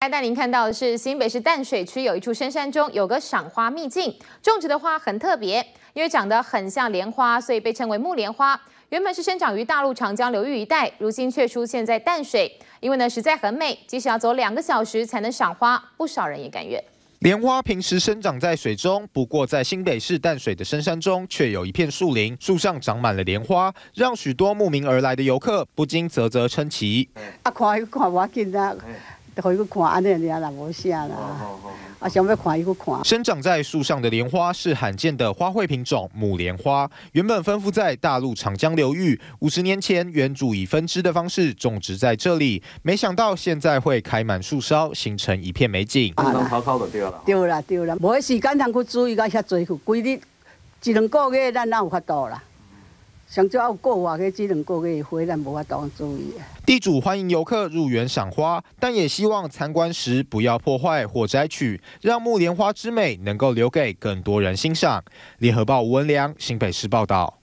还带您看到的是，新北市淡水区有一处深山中有个赏花秘境，种植的花很特别，因为长得很像莲花，所以被称为木莲花。原本是生长于大陆长江流域一带，如今却出现在淡水。因为呢，实在很美，即使要走两个小时才能赏花，不少人也甘愿。莲花平时生长在水中，不过在新北市淡水的深山中却有一片树林，树上长满了莲花，让许多慕名而来的游客不禁啧啧称奇。啊，看，看，我到。生长在树上的莲花是罕见的花卉品种——母莲花，原本分布在大陆长江流域。五十年前，园主以分支的方式种植在这里，没想到现在会开满树梢，形成一片美景。啊对啦对啦，无时间通去注意到遐多规日一两个月，咱哪有法度啦？漳州还有个话，搿几两个个花，无法当注意。地主欢迎游客入园赏花，但也希望参观时不要破坏或摘取，让木莲花之美能够留给更多人欣赏。联合报吴文良新北市报道。